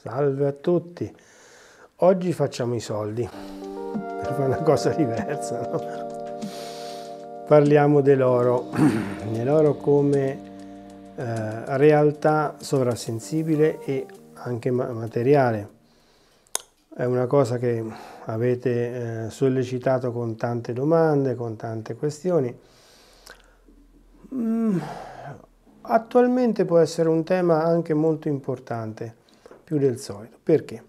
Salve a tutti. Oggi facciamo i soldi per fare una cosa diversa. No? Parliamo dell'oro, dell'oro come eh, realtà sovrasensibile e anche materiale. È una cosa che avete eh, sollecitato con tante domande, con tante questioni. Mm, attualmente può essere un tema anche molto importante più del solito. Perché?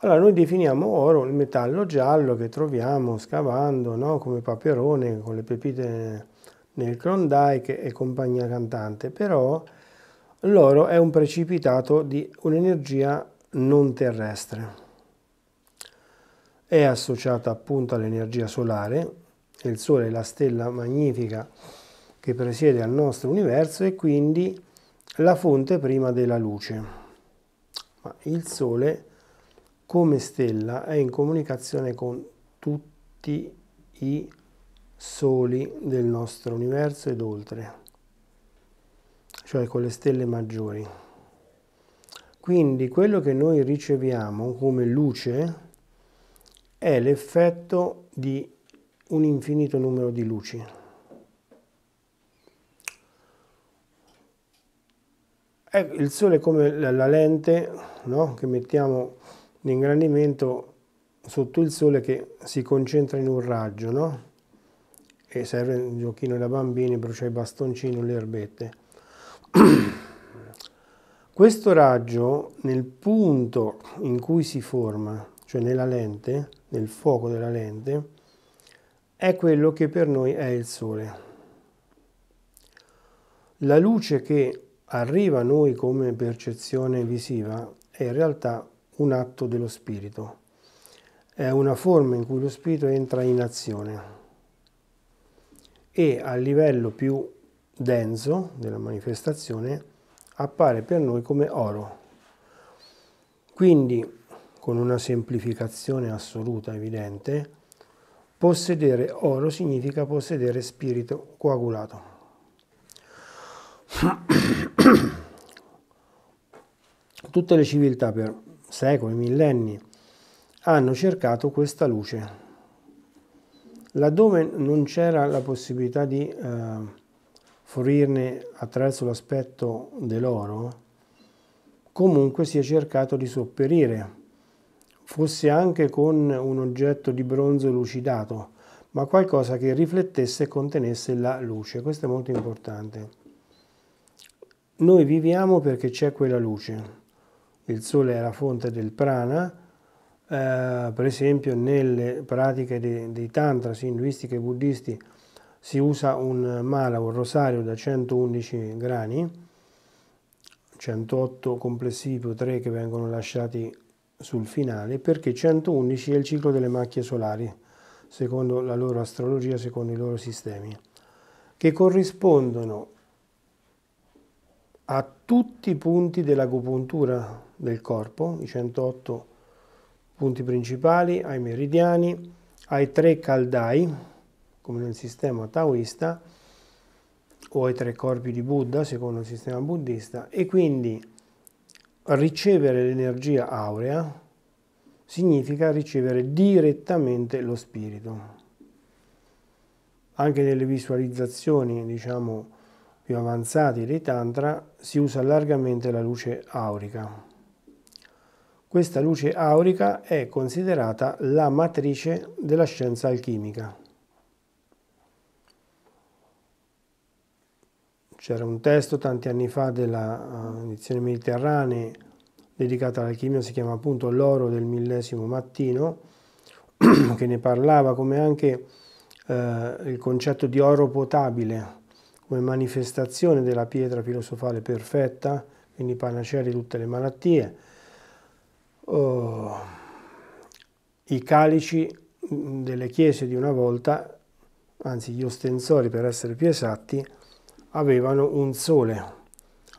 Allora noi definiamo oro il metallo giallo che troviamo scavando no? come paperone con le pepite nel Klondike e compagnia cantante, però l'oro è un precipitato di un'energia non terrestre. È associata appunto all'energia solare, il Sole è la stella magnifica che presiede al nostro universo e quindi la fonte prima della luce. Ma il Sole come stella è in comunicazione con tutti i soli del nostro universo ed oltre, cioè con le stelle maggiori. Quindi quello che noi riceviamo come luce è l'effetto di un infinito numero di luci. Eh, il sole è come la lente no? che mettiamo in ingrandimento sotto il sole che si concentra in un raggio, no? E serve un giochino da bambini, brucia i bastoncini, le erbette. Questo raggio nel punto in cui si forma, cioè nella lente, nel fuoco della lente, è quello che per noi è il sole. La luce che arriva a noi come percezione visiva è in realtà un atto dello spirito, è una forma in cui lo spirito entra in azione e a livello più denso della manifestazione appare per noi come oro. Quindi, con una semplificazione assoluta evidente, possedere oro significa possedere spirito coagulato. Tutte le civiltà per secoli, millenni, hanno cercato questa luce. Laddove non c'era la possibilità di eh, fornirne attraverso l'aspetto dell'oro, comunque si è cercato di sopperire, fosse anche con un oggetto di bronzo lucidato, ma qualcosa che riflettesse e contenesse la luce. Questo è molto importante. Noi viviamo perché c'è quella luce. Il sole è la fonte del prana, eh, per esempio nelle pratiche dei, dei tantras induistiche e buddisti si usa un mala, un rosario da 111 grani, 108 complessivi più 3 che vengono lasciati sul finale, perché 111 è il ciclo delle macchie solari, secondo la loro astrologia, secondo i loro sistemi, che corrispondono a tutti i punti dell'agopuntura del corpo, i 108 punti principali, ai meridiani, ai tre caldai, come nel sistema taoista, o ai tre corpi di Buddha, secondo il sistema buddista, e quindi ricevere l'energia aurea significa ricevere direttamente lo spirito. Anche nelle visualizzazioni, diciamo, più avanzati dei tantra si usa largamente la luce aurica. Questa luce aurica è considerata la matrice della scienza alchimica. C'era un testo tanti anni fa della eh, edizione mediterranea dedicata all'alchimia, si chiama appunto L'oro del millesimo mattino, che ne parlava come anche eh, il concetto di oro potabile, come manifestazione della pietra filosofale perfetta, quindi panacea di tutte le malattie. Oh, I calici mm, delle chiese di una volta, anzi gli ostensori per essere più esatti, avevano un sole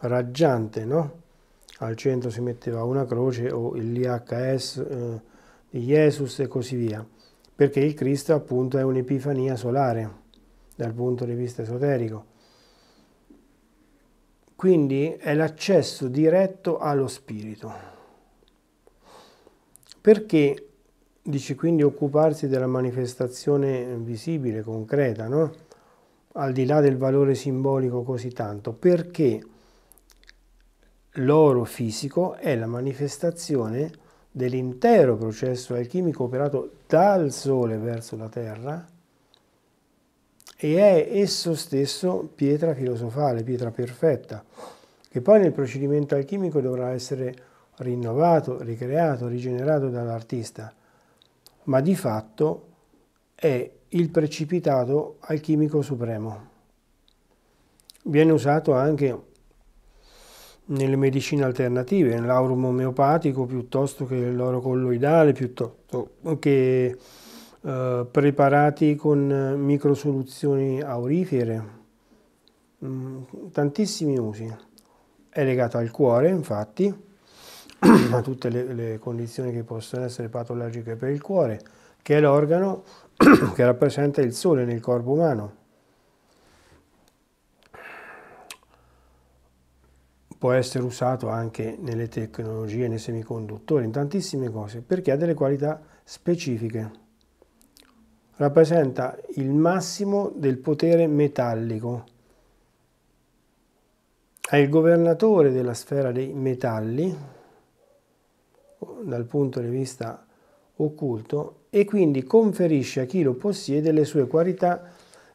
raggiante, no? al centro si metteva una croce o l'IHS eh, di Jesus e così via, perché il Cristo appunto è un'epifania solare dal punto di vista esoterico quindi è l'accesso diretto allo spirito. Perché dice quindi occuparsi della manifestazione visibile, concreta, no? al di là del valore simbolico così tanto? Perché l'oro fisico è la manifestazione dell'intero processo alchimico operato dal Sole verso la Terra e è esso stesso pietra filosofale, pietra perfetta, che poi nel procedimento alchimico dovrà essere rinnovato, ricreato, rigenerato dall'artista, ma di fatto è il precipitato alchimico supremo. Viene usato anche nelle medicine alternative, nell'aurum omeopatico piuttosto che l'oro colloidale, piuttosto che eh, preparati con eh, microsoluzioni aurifere, mm, tantissimi usi. È legato al cuore, infatti, a tutte le, le condizioni che possono essere patologiche per il cuore, che è l'organo che rappresenta il sole nel corpo umano. può essere usato anche nelle tecnologie, nei semiconduttori, in tantissime cose, perché ha delle qualità specifiche rappresenta il massimo del potere metallico. È il governatore della sfera dei metalli, dal punto di vista occulto, e quindi conferisce a chi lo possiede le sue qualità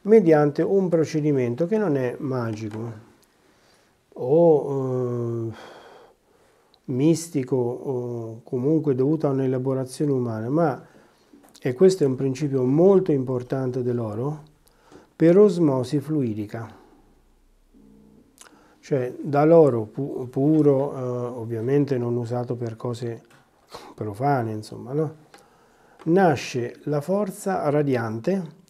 mediante un procedimento che non è magico o eh, mistico o comunque dovuto a un'elaborazione umana, ma e questo è un principio molto importante dell'oro, per osmosi fluidica. Cioè dall'oro pu puro, eh, ovviamente non usato per cose profane, insomma, no? nasce la forza radiante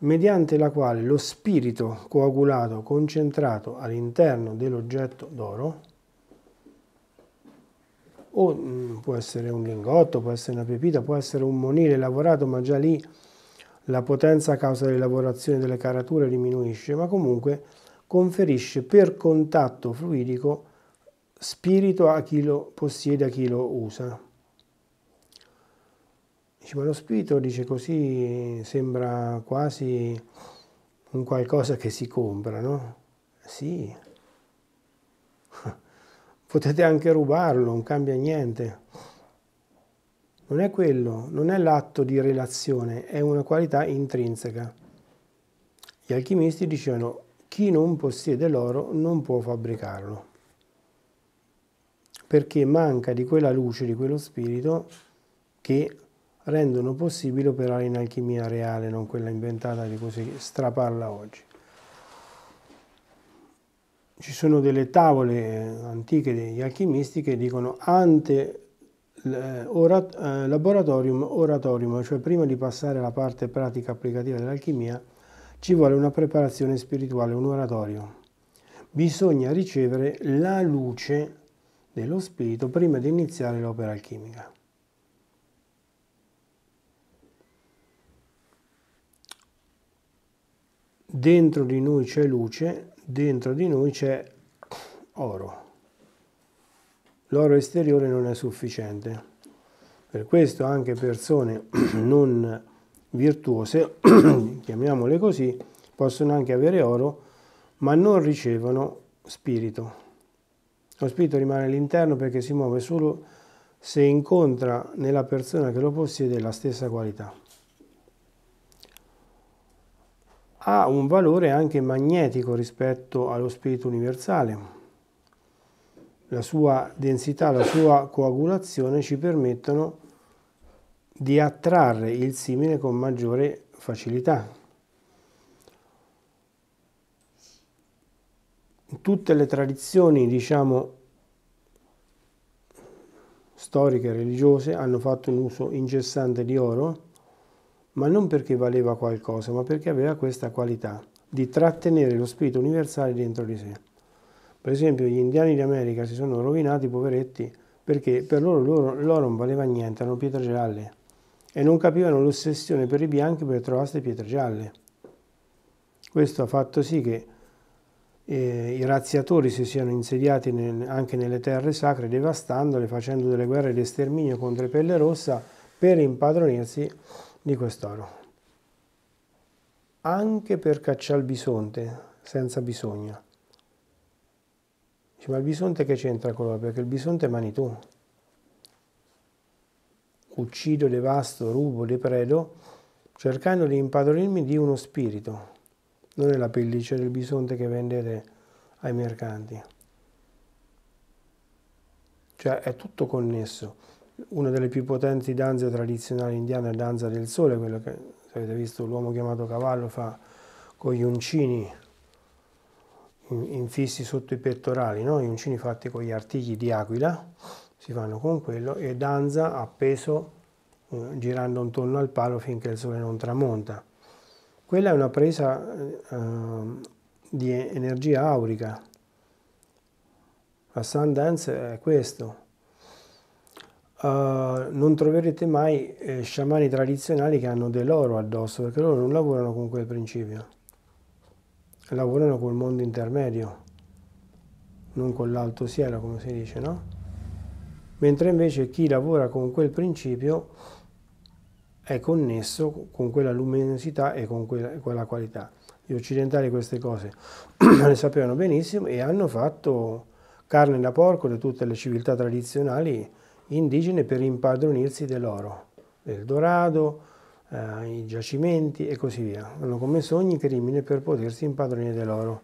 mediante la quale lo spirito coagulato concentrato all'interno dell'oggetto d'oro o mh, mm, può essere un lingotto, può essere una pepita, può essere un monile lavorato, ma già lì la potenza a causa delle lavorazioni delle carature diminuisce, ma comunque conferisce per contatto fluidico spirito a chi lo possiede, a chi lo usa. Dice, ma lo spirito, dice così, sembra quasi un qualcosa che si compra, no? Sì, potete anche rubarlo, non cambia niente. Non è quello, non è l'atto di relazione, è una qualità intrinseca. Gli alchimisti dicevano chi non possiede l'oro non può fabbricarlo, perché manca di quella luce, di quello spirito che rendono possibile operare in alchimia reale, non quella inventata di così straparla oggi ci sono delle tavole eh, antiche degli alchimisti che dicono ante eh, eh, laboratorium oratorium, cioè prima di passare alla parte pratica applicativa dell'alchimia ci vuole una preparazione spirituale, un oratorio. Bisogna ricevere la luce dello spirito prima di iniziare l'opera alchimica. Dentro di noi c'è luce, dentro di noi c'è oro. L'oro esteriore non è sufficiente. Per questo anche persone non virtuose, chiamiamole così, possono anche avere oro, ma non ricevono spirito. Lo spirito rimane all'interno perché si muove solo se incontra nella persona che lo possiede la stessa qualità. ha un valore anche magnetico rispetto allo spirito universale. La sua densità, la sua coagulazione ci permettono di attrarre il simile con maggiore facilità. Tutte le tradizioni, diciamo, storiche e religiose hanno fatto un uso incessante di oro ma non perché valeva qualcosa, ma perché aveva questa qualità di trattenere lo spirito universale dentro di sé. Per esempio gli indiani d'America si sono rovinati, poveretti, perché per loro, loro, loro non valeva niente, erano pietre gialle e non capivano l'ossessione per i bianchi per trovare queste pietre gialle. Questo ha fatto sì che eh, i razziatori si siano insediati nel, anche nelle terre sacre, devastandole, facendo delle guerre di sterminio contro i pelle rossa per impadronirsi di quest'oro. Anche per cacciare il bisonte, senza bisogno. Dice, ma il bisonte che c'entra con l'oro? Perché il bisonte mani tu. Uccido, devasto, rubo, depredo, cercando di impadronirmi di uno spirito. Non è la pelliccia del bisonte che vendete ai mercanti. Cioè è tutto connesso una delle più potenti danze tradizionali indiane è la danza del sole, quello che se avete visto l'uomo chiamato cavallo fa con gli uncini infissi sotto i pettorali, no? gli uncini fatti con gli artigli di aquila, si fanno con quello, e danza appeso eh, girando intorno al palo finché il sole non tramonta. Quella è una presa eh, di energia aurica. La sun dance è questo Uh, non troverete mai eh, sciamani tradizionali che hanno dell'oro addosso perché loro non lavorano con quel principio lavorano col mondo intermedio non con l'alto siero, come si dice no? mentre invece chi lavora con quel principio è connesso con quella luminosità e con quella, quella qualità gli occidentali queste cose le sapevano benissimo e hanno fatto carne da porco di tutte le civiltà tradizionali indigene per impadronirsi dell'oro, del dorado, eh, i giacimenti e così via. Hanno commesso ogni crimine per potersi impadronire dell'oro.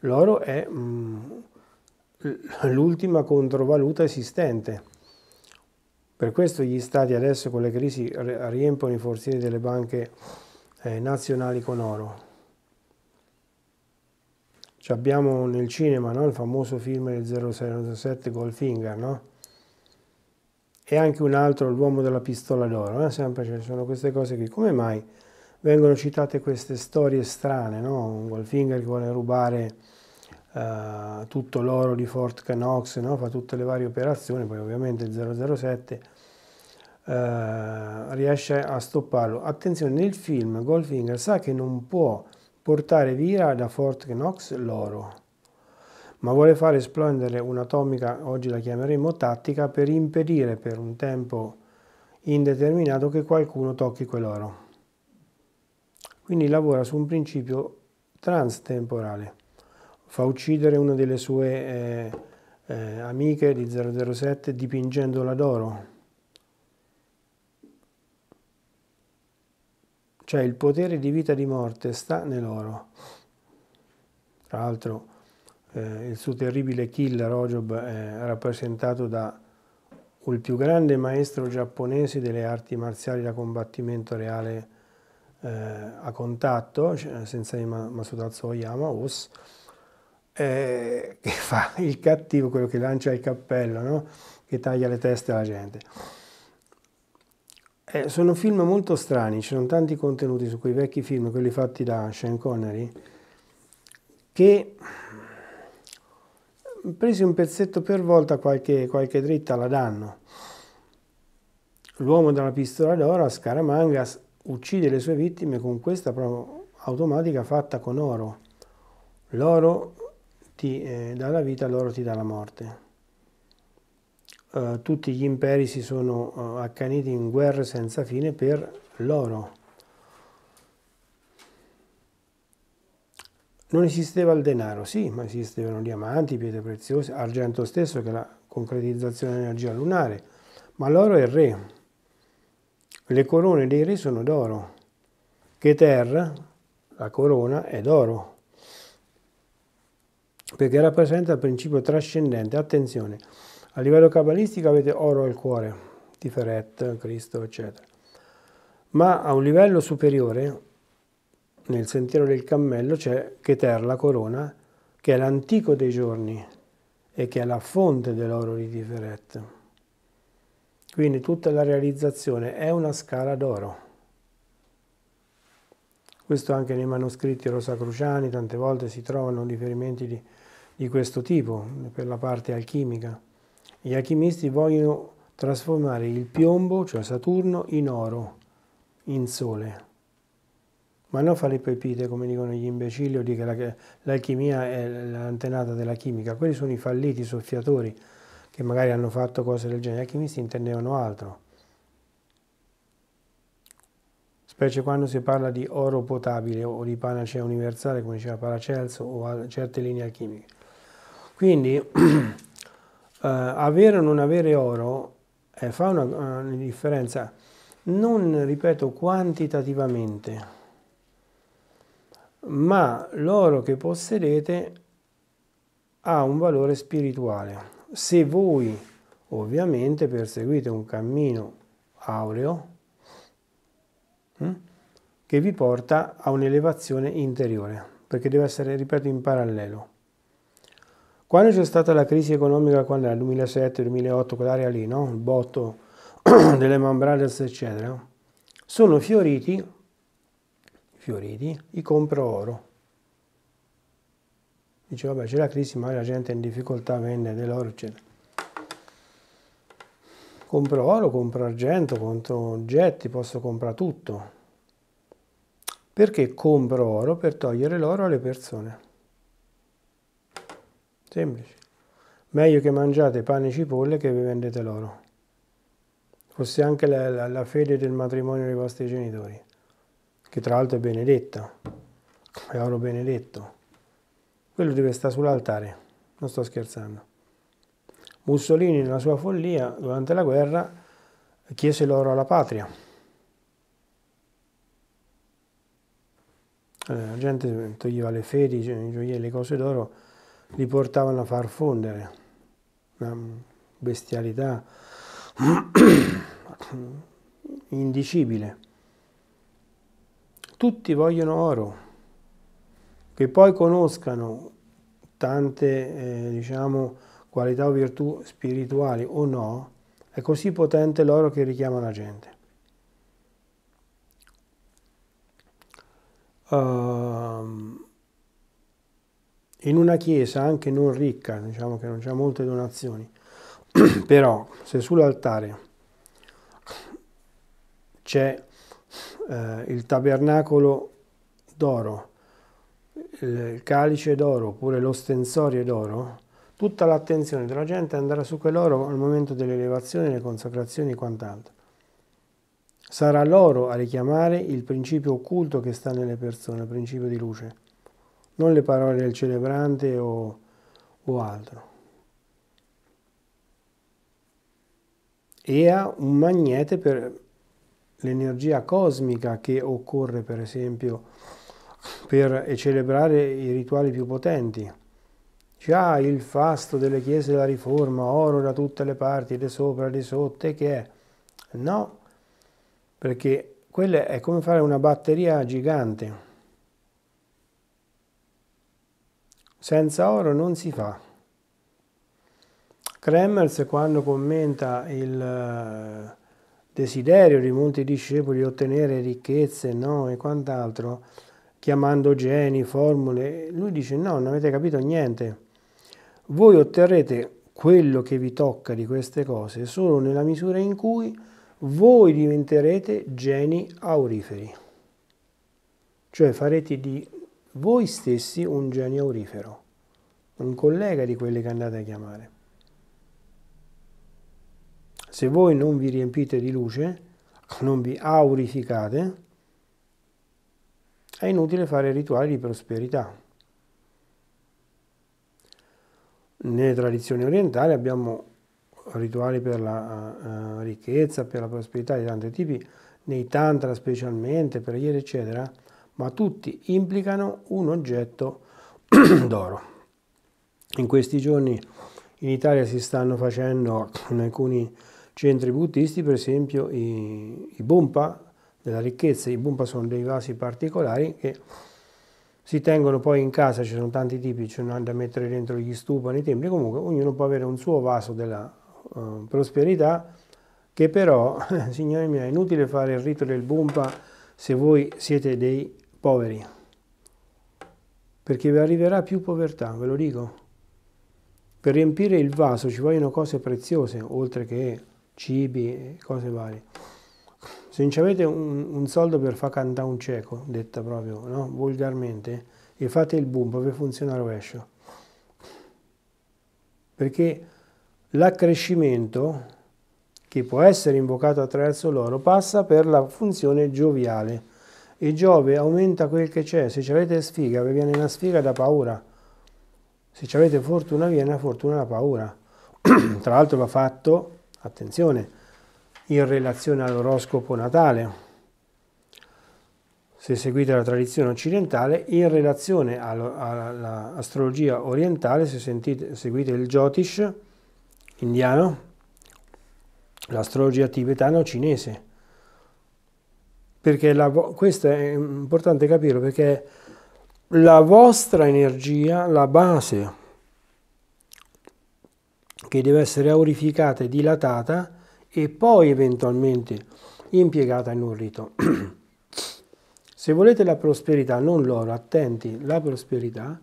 L'oro è mh, mm, l'ultima controvaluta esistente. Per questo gli stati adesso con le crisi riempiono i forzieri delle banche eh, nazionali con oro. Ci abbiamo nel cinema no? il famoso film del 007 Goldfinger, no? e anche un altro, l'uomo della pistola d'oro, eh? sempre ci sono queste cose qui. Come mai vengono citate queste storie strane, no? Un Goldfinger che vuole rubare eh, tutto l'oro di Fort Knox, no? fa tutte le varie operazioni, poi ovviamente il 007 eh, riesce a stopparlo. Attenzione, nel film Goldfinger sa che non può portare via da Fort Knox l'oro ma vuole fare esplodere un'atomica, oggi la chiameremo tattica, per impedire per un tempo indeterminato che qualcuno tocchi quell'oro. Quindi lavora su un principio transtemporale. Fa uccidere una delle sue eh, eh, amiche di 007 dipingendola d'oro. Cioè il potere di vita e di morte sta nell'oro. Tra l'altro eh, il suo terribile killer Ojob è eh, rappresentato da il più grande maestro giapponese delle arti marziali da combattimento reale eh, a contatto, cioè, Sensei Masutatsu Oyama, Us, eh, che fa il cattivo, quello che lancia il cappello, no? che taglia le teste alla gente. Eh, sono film molto strani, ci sono tanti contenuti su quei vecchi film, quelli fatti da Sean Connery, che presi un pezzetto per volta, qualche, qualche dritta la danno. L'uomo della pistola d'oro, Scaramanga, uccide le sue vittime con questa automatica fatta con oro. L'oro ti eh, dà la vita, l'oro ti dà la morte. Uh, tutti gli imperi si sono uh, accaniti in guerre senza fine per l'oro. Non esisteva il denaro, sì, ma esistevano diamanti, pietre preziose, argento stesso che è la concretizzazione dell'energia lunare, ma l'oro è il re. Le corone dei re sono d'oro. Keter, la corona, è d'oro perché rappresenta il principio trascendente. Attenzione, a livello cabalistico avete oro al cuore, Tiferet, Cristo, eccetera. Ma a un livello superiore nel sentiero del cammello c'è Cheter, la corona, che è l'antico dei giorni e che è la fonte dell'oro di Tiferet. Quindi tutta la realizzazione è una scala d'oro. Questo anche nei manoscritti rosacruciani tante volte si trovano riferimenti di, di questo tipo per la parte alchimica. Gli alchimisti vogliono trasformare il piombo, cioè Saturno, in oro, in sole ma non fare pepite come dicono gli imbecilli, o di che l'alchimia è l'antenata della chimica. Quelli sono i falliti soffiatori che magari hanno fatto cose del genere. Gli alchimisti intendevano altro. Specie quando si parla di oro potabile o di panacea universale, come diceva Paracelso, o certe linee alchimiche. Quindi, eh, avere o non avere oro eh, fa una, una differenza, non, ripeto, quantitativamente, ma l'oro che possedete ha un valore spirituale. Se voi ovviamente perseguite un cammino aureo hm, che vi porta a un'elevazione interiore, perché deve essere, ripeto, in parallelo. Quando c'è stata la crisi economica, quando era 2007-2008, quell'area lì, no? il botto delle Lehman eccetera, sono fioriti fioriti, li compro oro. Dice, vabbè, c'è la crisi, ma la gente è in difficoltà, vende dell'oro, eccetera. Compro oro, compro argento, compro oggetti, posso comprare tutto. Perché compro oro? Per togliere l'oro alle persone. Semplice. Meglio che mangiate pane e cipolle che vi vendete l'oro. Fosse anche la, la, la fede del matrimonio dei vostri genitori che tra l'altro è benedetta, è oro benedetto. Quello deve stare sull'altare, non sto scherzando. Mussolini nella sua follia durante la guerra chiese l'oro alla patria. Eh, la gente toglieva le fedi, i gioielli, le cose d'oro, li portavano a far fondere. Una bestialità indicibile tutti vogliono oro, che poi conoscano tante eh, diciamo, qualità o virtù spirituali o no, è così potente l'oro che richiama la gente. Uh, in una chiesa anche non ricca, diciamo che non c'è molte donazioni, però se sull'altare c'è eh, il tabernacolo d'oro, il calice d'oro oppure l'ostensorio d'oro, tutta l'attenzione della gente andrà su quell'oro al momento delle elevazioni, le consacrazioni e quant'altro. Sarà l'oro a richiamare il principio occulto che sta nelle persone, il principio di luce, non le parole del celebrante o, o altro. E ha un magnete per, l'energia cosmica che occorre per esempio per celebrare i rituali più potenti. Già il fasto delle chiese della riforma, oro da tutte le parti, di sopra, di sotto, che è? No, perché quella è come fare una batteria gigante. Senza oro non si fa. Kremers quando commenta il desiderio di molti discepoli di ottenere ricchezze no, e quant'altro, chiamando geni, formule, lui dice no, non avete capito niente. Voi otterrete quello che vi tocca di queste cose solo nella misura in cui voi diventerete geni auriferi. Cioè farete di voi stessi un genio aurifero, un collega di quelli che andate a chiamare. Se voi non vi riempite di luce, non vi aurificate, è inutile fare rituali di prosperità. Nelle tradizioni orientali abbiamo rituali per la uh, ricchezza, per la prosperità di tanti tipi, nei tantra specialmente, preghiere eccetera, ma tutti implicano un oggetto d'oro. In questi giorni in Italia si stanno facendo in alcuni centri buddisti, per esempio i, i bompa della ricchezza, i Bumpa sono dei vasi particolari che si tengono poi in casa, ci sono tanti tipi, ci sono da mettere dentro gli stupa nei templi, comunque ognuno può avere un suo vaso della uh, prosperità, che però, signori miei, è inutile fare il rito del Bumpa se voi siete dei poveri, perché vi arriverà più povertà, ve lo dico. Per riempire il vaso ci vogliono cose preziose, oltre che cibi, cose varie. Se Sinceramente un, un soldo per far cantare un cieco, detta proprio, no? Volgarmente, e fate il boom, proprio funziona rovescio. Perché l'accrescimento, che può essere invocato attraverso l'oro, passa per la funzione gioviale. E Giove aumenta quel che c'è. Se ci avete sfiga, vi viene una sfiga da paura. Se ci avete fortuna, viene una fortuna da paura. Tra l'altro va fatto attenzione, in relazione all'oroscopo natale, se seguite la tradizione occidentale, in relazione all'astrologia orientale, se sentite, seguite il Jyotish indiano, l'astrologia tibetana o cinese. Perché la, questo è importante capirlo, perché la vostra energia, la base che deve essere aurificata e dilatata e poi eventualmente impiegata in un rito. Se volete la prosperità, non l'oro, attenti, la prosperità,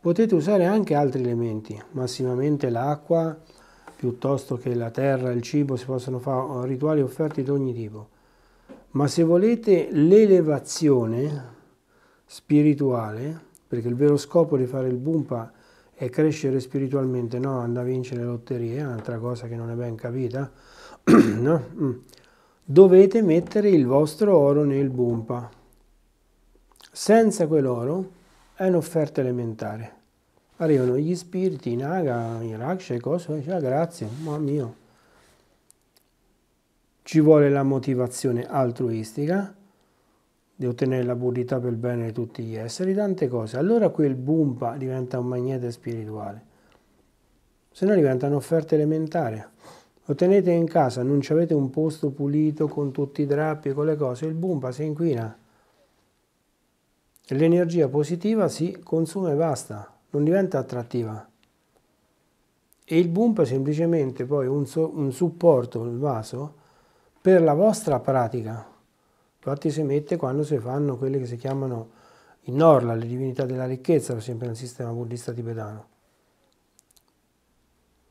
potete usare anche altri elementi, massimamente l'acqua, piuttosto che la terra, il cibo, si possono fare eh, rituali e offerte di ogni tipo. Ma se volete l'elevazione spirituale, perché il vero scopo di fare il Bumpa è e crescere spiritualmente, no? Andare a vincere le lotterie, un'altra cosa che non è ben capita, no? Mm. Dovete mettere il vostro oro nel bumpa. Senza quell'oro è un'offerta elementare. Arrivano gli spiriti, naga, raksha e cose, cioè, grazie, mamma mia. Ci vuole la motivazione altruistica, di ottenere la purità per il bene di tutti gli esseri, tante cose. Allora quel bumpa diventa un magnete spirituale, se no diventa un'offerta elementare. Lo tenete in casa, non ci avete un posto pulito con tutti i drappi, con le cose, il bumpa si inquina. L'energia positiva si consuma e basta, non diventa attrattiva. E il bumpa è semplicemente poi un, so, un supporto, il vaso, per la vostra pratica. Infatti si mette quando si fanno quelle che si chiamano in Norla, le divinità della ricchezza, sempre nel sistema buddista tibetano.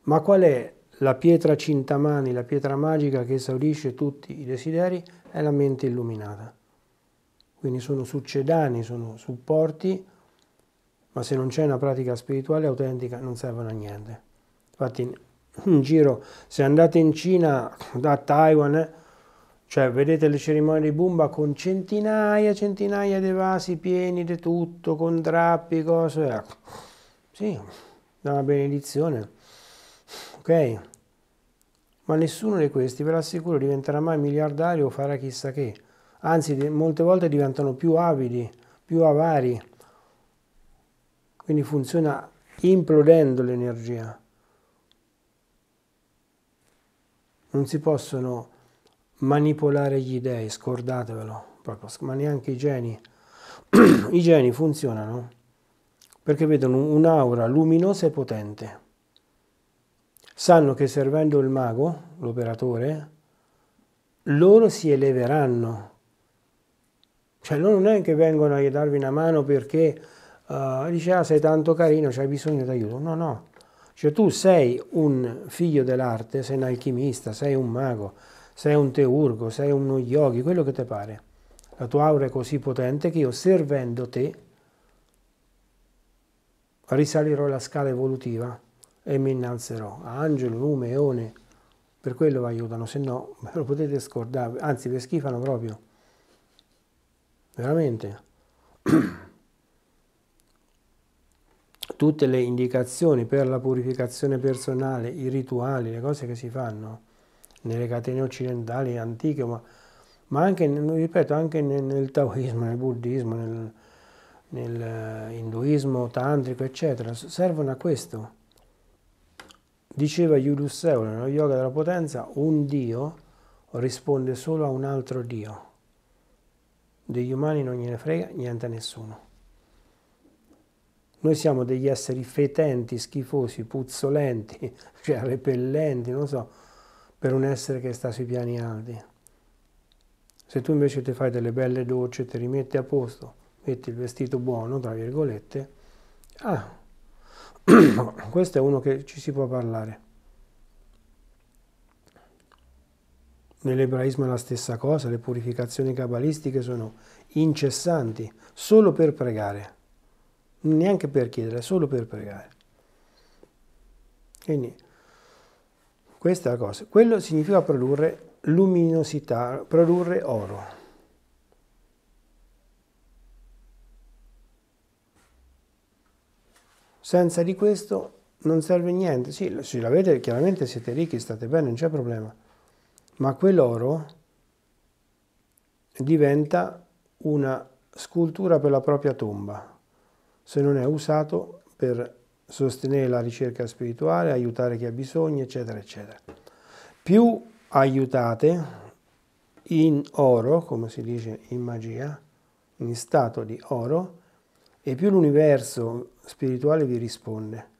Ma qual è la pietra cintamani, la pietra magica che esaurisce tutti i desideri? È la mente illuminata. Quindi sono succedani, sono supporti, ma se non c'è una pratica spirituale autentica non servono a niente. Infatti in giro, se andate in Cina, da Taiwan, eh, cioè, vedete le cerimonie di Bumba con centinaia e centinaia di vasi pieni di tutto, con drappi, cose. Eh. Sì, da una benedizione. Ok? Ma nessuno di questi, ve lo assicuro, diventerà mai miliardario o farà chissà che. Anzi, molte volte diventano più avidi, più avari. Quindi funziona implodendo l'energia. Non si possono manipolare gli dèi, scordatevelo, proprio, ma neanche i geni. I geni funzionano perché vedono un'aura luminosa e potente. Sanno che servendo il mago, l'operatore, loro si eleveranno. Cioè loro non è che vengono a darvi una mano perché uh, dice ah sei tanto carino, c'hai bisogno d'aiuto. No, no. Cioè tu sei un figlio dell'arte, sei un alchimista, sei un mago, sei un teurgo, sei uno yogi, quello che ti pare. La tua aura è così potente che io, servendo te, risalirò la scala evolutiva e mi innalzerò angelo, lume, eone. Per quello vi aiutano, se no ve lo potete scordare, anzi vi schifano proprio. Veramente. Tutte le indicazioni per la purificazione personale, i rituali, le cose che si fanno nelle catene occidentali antiche, ma, ma anche, ripeto, anche nel, nel taoismo, nel buddismo, nel, nell'induismo eh, tantrico, eccetera, servono a questo. Diceva Julius nello yoga della potenza, un Dio risponde solo a un altro Dio. Degli umani non gliene frega niente a nessuno. Noi siamo degli esseri fetenti, schifosi, puzzolenti, cioè repellenti, non so, per un essere che sta sui piani alti. Se tu invece ti fai delle belle docce, ti rimetti a posto, metti il vestito buono, tra virgolette, ah, questo è uno che ci si può parlare. Nell'ebraismo è la stessa cosa, le purificazioni cabalistiche sono incessanti, solo per pregare, neanche per chiedere, solo per pregare. Quindi questa è la cosa. Quello significa produrre luminosità, produrre oro. Senza di questo non serve niente. Sì, se l'avete, chiaramente siete ricchi, state bene, non c'è problema. Ma quell'oro diventa una scultura per la propria tomba, se non è usato per sostenere la ricerca spirituale, aiutare chi ha bisogno, eccetera, eccetera. Più aiutate in oro, come si dice in magia, in stato di oro, e più l'universo spirituale vi risponde.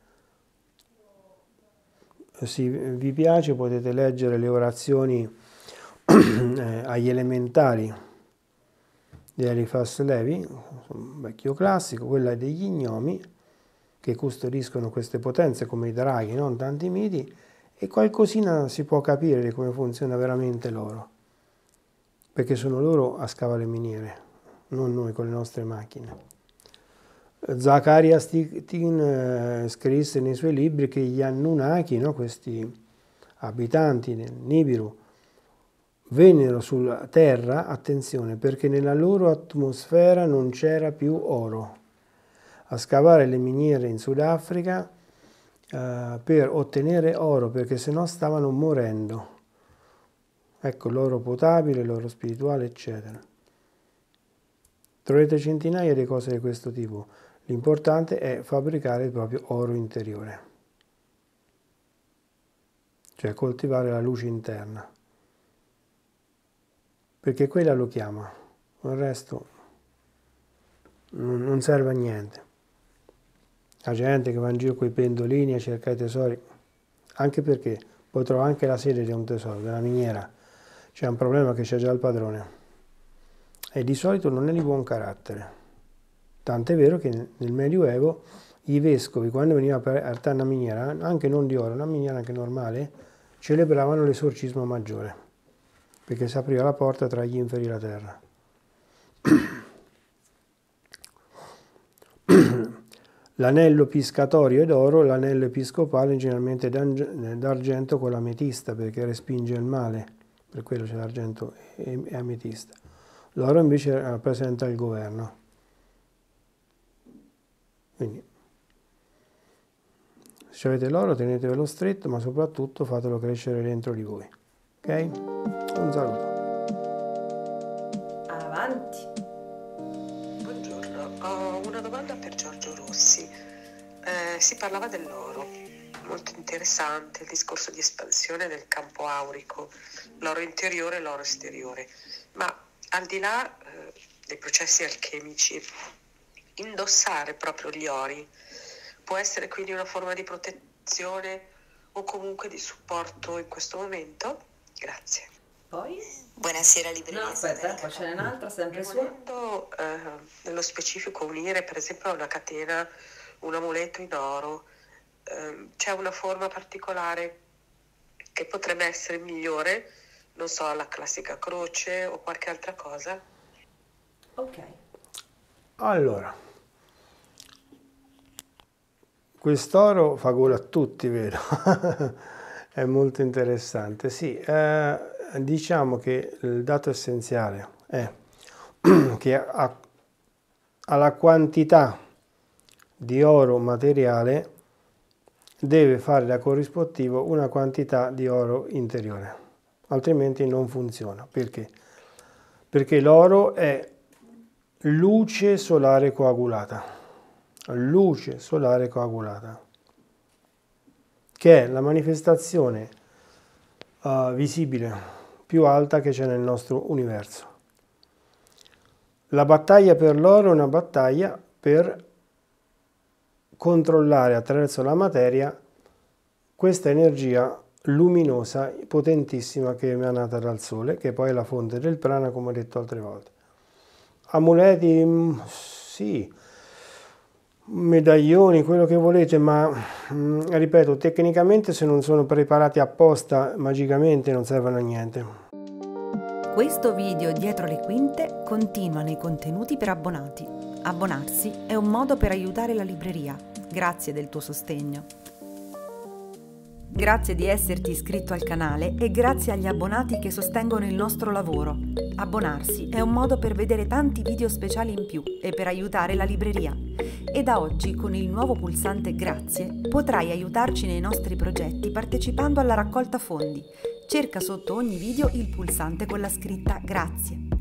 Se vi piace potete leggere le orazioni eh, agli elementari di Eliphas Levi, un vecchio classico, quella degli gnomi, che custodiscono queste potenze come i draghi, non tanti miti, e qualcosina si può capire di come funziona veramente l'oro, perché sono loro a scavare le miniere, non noi con le nostre macchine. Zaccaria Stitin eh, scrisse nei suoi libri che gli Anunnaki, no, questi abitanti del Nibiru, vennero sulla Terra, attenzione, perché nella loro atmosfera non c'era più oro a scavare le miniere in Sudafrica eh, per ottenere oro perché sennò stavano morendo. Ecco l'oro potabile, l'oro spirituale, eccetera. Troverete centinaia di cose di questo tipo. L'importante è fabbricare il proprio oro interiore, cioè coltivare la luce interna, perché quella lo chiama, il resto non serve a niente la gente che va in giro con i pendolini a cercare i tesori, anche perché poi trova anche la sede di un tesoro, della miniera, c'è un problema che c'è già il padrone e di solito non è di buon carattere. Tant'è vero che nel Medioevo i vescovi, quando veniva per artare una miniera, anche non di oro, una miniera anche normale, celebravano l'esorcismo maggiore, perché si apriva la porta tra gli inferi e la terra. L'anello piscatorio è d'oro, l'anello episcopale generalmente è d'argento con l'ametista perché respinge il male, per quello c'è l'argento e ametista. L'oro invece rappresenta il governo. Quindi, se avete l'oro tenetevelo stretto, ma soprattutto fatelo crescere dentro di voi. Ok? Un saluto. si parlava dell'oro, molto interessante il discorso di espansione del campo aurico, l'oro interiore e l'oro esteriore, ma al di là eh, dei processi alchemici, indossare proprio gli ori può essere quindi una forma di protezione o comunque di supporto in questo momento? Grazie. Poi? Buonasera Libreria. No, aspetta, poi c'è un'altra sempre su. Volendo eh, nello specifico unire per esempio a una catena un amuleto in oro, ehm, c'è una forma particolare che potrebbe essere migliore, non so, la classica croce o qualche altra cosa? Ok. Allora, quest'oro fa gola a tutti, vero? È molto interessante. Sì, eh, diciamo che il dato essenziale è che a, alla quantità di oro materiale deve fare da corrispettivo una quantità di oro interiore, altrimenti non funziona. Perché? Perché l'oro è luce solare coagulata, luce solare coagulata, che è la manifestazione uh, visibile più alta che c'è nel nostro universo. La battaglia per l'oro è una battaglia per controllare attraverso la materia questa energia luminosa potentissima che è emanata dal sole, che poi è la fonte del prana, come ho detto altre volte. Amuleti, mm, sì, medaglioni, quello che volete, ma mm, ripeto, tecnicamente se non sono preparati apposta magicamente non servono a niente. Questo video dietro le quinte continua nei contenuti per abbonati. Abbonarsi è un modo per aiutare la libreria. Grazie del tuo sostegno. Grazie di esserti iscritto al canale e grazie agli abbonati che sostengono il nostro lavoro. Abbonarsi è un modo per vedere tanti video speciali in più e per aiutare la libreria. E da oggi con il nuovo pulsante Grazie potrai aiutarci nei nostri progetti partecipando alla raccolta fondi. Cerca sotto ogni video il pulsante con la scritta Grazie.